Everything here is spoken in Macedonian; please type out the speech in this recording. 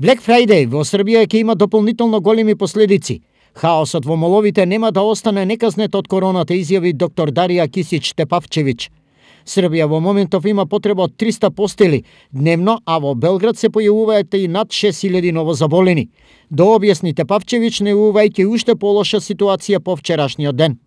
Black Friday во Србија ќе има дополнително големи последици. Хаосот во моловите нема да остане неказнет од короната, изјави доктор Дарија Кисич Тепавчевич. Србија во моментов има потреба од 300 постели дневно, а во Белград се појавуваат и над 6000 новозаболени. До објасните Павчевич не увајќи уште полоша ситуација по вчерашниот ден.